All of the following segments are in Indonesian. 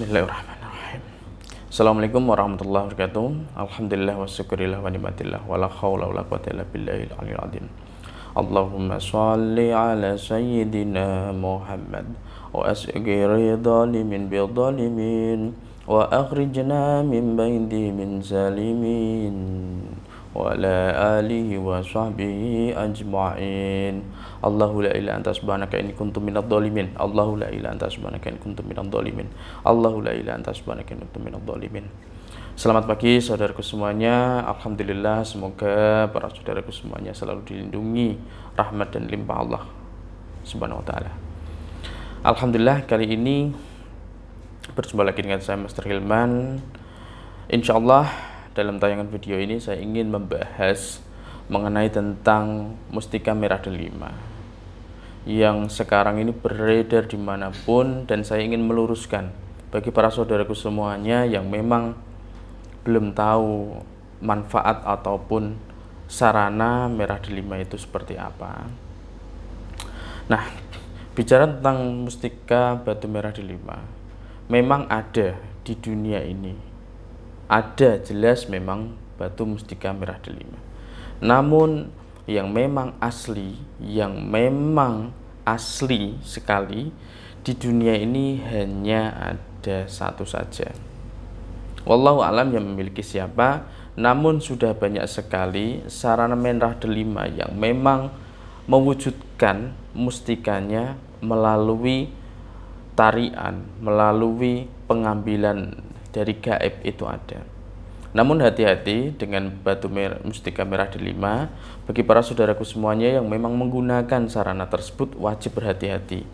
Bismillahirrahmanirrahim. Assalamualaikum warahmatullahi wabarakatuh. Alhamdulillah wa syukurillah wa nimatillah wa la hawla wa la quwata illa billahil aliyil azim. Allahumma salli ala sayyidina Muhammad wa asghi zalimin bi zalimin wa akhrijna min baydihim min zalimin. وعلى آله وصحبه أجمعين الله لا إله أنت سبحانك إن كنت من الظالمين الله لا إله أنت سبحانك إن كنت من الظالمين الله لا إله أنت سبحانك إن كنت من الظالمين Selamat pagi saudaraku semuanya. Alhamdulillah semoga para saudaraku semuanya selalu dilindungi rahmat dan limpah Allah Subhanahu wa taala. Alhamdulillah kali ini berjumpa lagi dengan saya Master Hilman. Insya Allah dalam tayangan video ini saya ingin membahas mengenai tentang mustika merah delima yang sekarang ini beredar dimanapun dan saya ingin meluruskan bagi para saudaraku semuanya yang memang belum tahu manfaat ataupun sarana merah delima itu seperti apa. Nah, bicara tentang mustika batu merah delima, memang ada di dunia ini ada jelas memang batu mustika merah delima. Namun yang memang asli, yang memang asli sekali di dunia ini hanya ada satu saja. Wallahu alam yang memiliki siapa, namun sudah banyak sekali sarana merah delima yang memang mewujudkan mustikanya melalui tarian, melalui pengambilan dari gaib itu ada. Namun hati-hati dengan batu merah, mustika merah delima. Bagi para saudaraku semuanya yang memang menggunakan sarana tersebut wajib berhati-hati.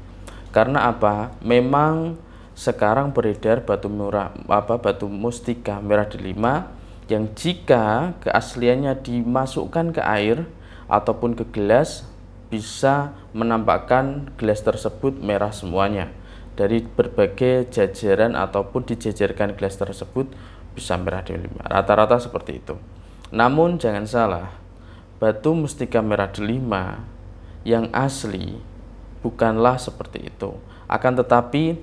Karena apa? Memang sekarang beredar batu murah apa batu mustika merah delima yang jika keasliannya dimasukkan ke air ataupun ke gelas bisa menampakkan gelas tersebut merah semuanya dari berbagai jajaran ataupun dijajarkan gelas tersebut bisa merah delima. Rata-rata seperti itu. Namun jangan salah, batu mustika merah delima yang asli bukanlah seperti itu. Akan tetapi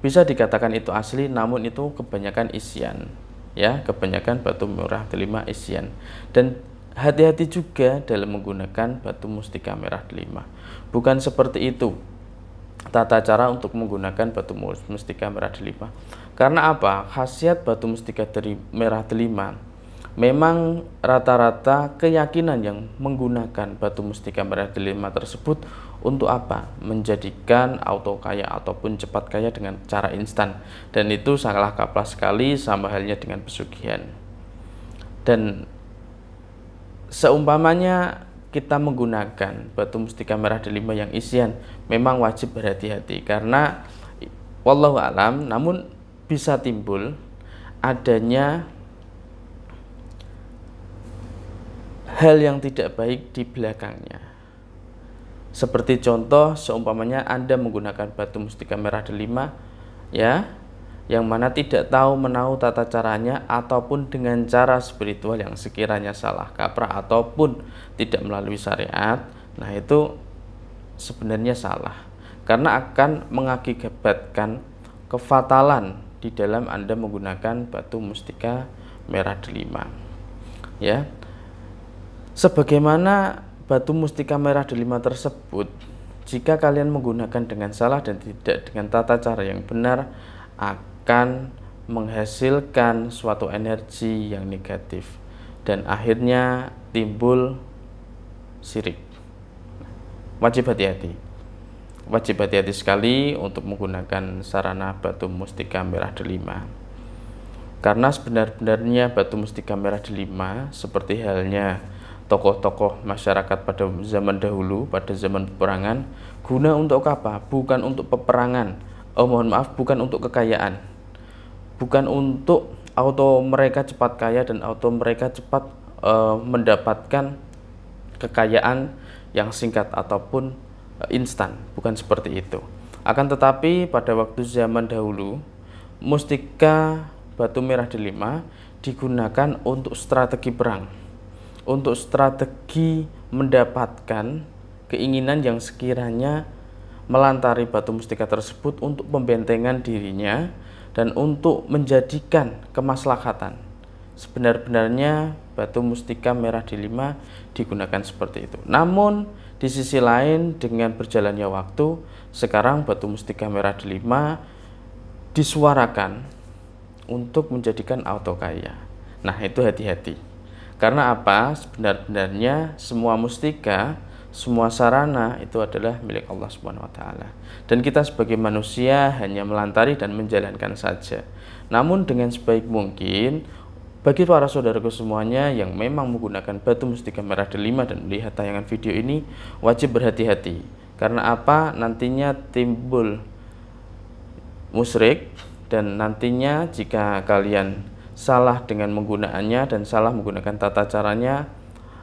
bisa dikatakan itu asli namun itu kebanyakan isian ya, kebanyakan batu merah delima isian. Dan hati-hati juga dalam menggunakan batu mustika merah delima. Bukan seperti itu tata cara untuk menggunakan batu mustika merah delima. Karena apa? Khasiat batu mustika dari merah delima memang rata-rata keyakinan yang menggunakan batu mustika merah delima tersebut untuk apa? Menjadikan auto kaya ataupun cepat kaya dengan cara instan. Dan itu sangatlah kaprah sekali sama halnya dengan pesugihan. Dan seumpamanya kita menggunakan batu mustika merah delima yang isian memang wajib berhati-hati karena wallahu alam namun bisa timbul adanya hal yang tidak baik di belakangnya. Seperti contoh seumpamanya Anda menggunakan batu mustika merah delima ya yang mana tidak tahu menahu tata caranya ataupun dengan cara spiritual yang sekiranya salah kaprah ataupun tidak melalui syariat nah itu sebenarnya salah karena akan mengakibatkan kefatalan di dalam Anda menggunakan batu mustika merah delima ya sebagaimana batu mustika merah delima tersebut jika kalian menggunakan dengan salah dan tidak dengan tata cara yang benar akan menghasilkan suatu energi yang negatif dan akhirnya timbul sirik. Wajib hati-hati. Wajib hati-hati sekali untuk menggunakan sarana batu mustika merah delima. Karena sebenarnya batu mustika merah delima seperti halnya tokoh-tokoh masyarakat pada zaman dahulu, pada zaman peperangan, guna untuk apa? Bukan untuk peperangan. Oh mohon maaf, bukan untuk kekayaan bukan untuk auto mereka cepat kaya dan auto mereka cepat uh, mendapatkan kekayaan yang singkat ataupun uh, instan, bukan seperti itu. Akan tetapi pada waktu zaman dahulu, mustika batu merah delima digunakan untuk strategi perang, untuk strategi mendapatkan keinginan yang sekiranya melantari batu mustika tersebut untuk pembentengan dirinya dan untuk menjadikan kemaslahatan. sebenarnya batu mustika merah delima digunakan seperti itu. Namun di sisi lain dengan berjalannya waktu, sekarang batu mustika merah delima disuarakan untuk menjadikan auto kaya. Nah, itu hati-hati. Karena apa? sebenarnya semua mustika semua sarana itu adalah milik Allah Subhanahu wa taala. Dan kita sebagai manusia hanya melantari dan menjalankan saja. Namun dengan sebaik mungkin bagi para saudaraku semuanya yang memang menggunakan batu mustika merah delima dan melihat tayangan video ini wajib berhati-hati. Karena apa? Nantinya timbul musyrik dan nantinya jika kalian salah dengan menggunakannya dan salah menggunakan tata caranya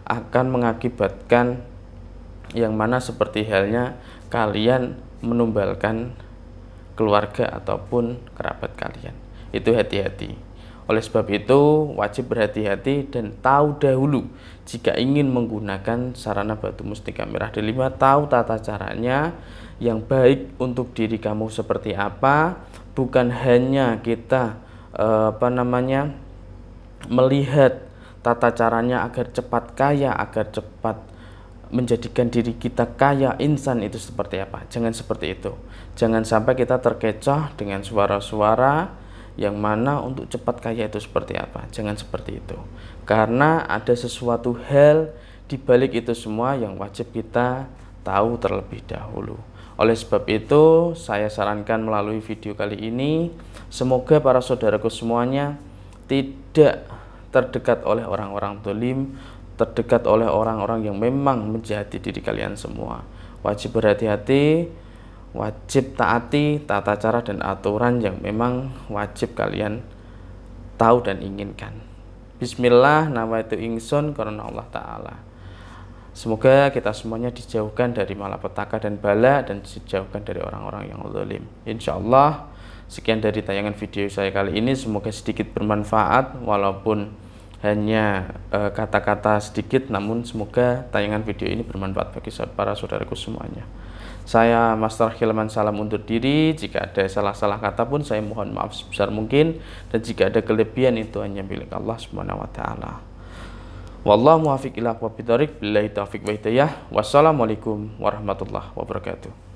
akan mengakibatkan yang mana seperti halnya kalian menumbalkan keluarga ataupun kerabat kalian. Itu hati-hati. Oleh sebab itu, wajib berhati-hati dan tahu dahulu jika ingin menggunakan sarana batu mustika merah delima, tahu tata caranya yang baik untuk diri kamu seperti apa, bukan hanya kita eh, apa namanya melihat tata caranya agar cepat kaya, agar cepat menjadikan diri kita kaya insan itu seperti apa. Jangan seperti itu. Jangan sampai kita terkecoh dengan suara-suara yang mana untuk cepat kaya itu seperti apa. Jangan seperti itu. Karena ada sesuatu hal di balik itu semua yang wajib kita tahu terlebih dahulu. Oleh sebab itu, saya sarankan melalui video kali ini, semoga para saudaraku semuanya tidak terdekat oleh orang-orang dolim, terdekat oleh orang-orang yang memang menjadi diri kalian semua. Wajib berhati-hati, wajib taati tata cara dan aturan yang memang wajib kalian tahu dan inginkan. Bismillah, nama itu ingsun karena Allah Ta'ala. Semoga kita semuanya dijauhkan dari malapetaka dan bala dan dijauhkan dari orang-orang yang zalim. Insya Allah, sekian dari tayangan video saya kali ini. Semoga sedikit bermanfaat walaupun hanya eh, kata-kata e, sedikit namun semoga tayangan video ini bermanfaat bagi para saudaraku semuanya. Saya Master Hilman Salam untuk diri. Jika ada salah-salah kata pun saya mohon maaf sebesar mungkin dan jika ada kelebihan itu hanya milik Allah Subhanahu wa taala. Wallahu muafiq ila wa bidarik billahi taufiq wa hidayah. Wassalamualaikum warahmatullahi wabarakatuh.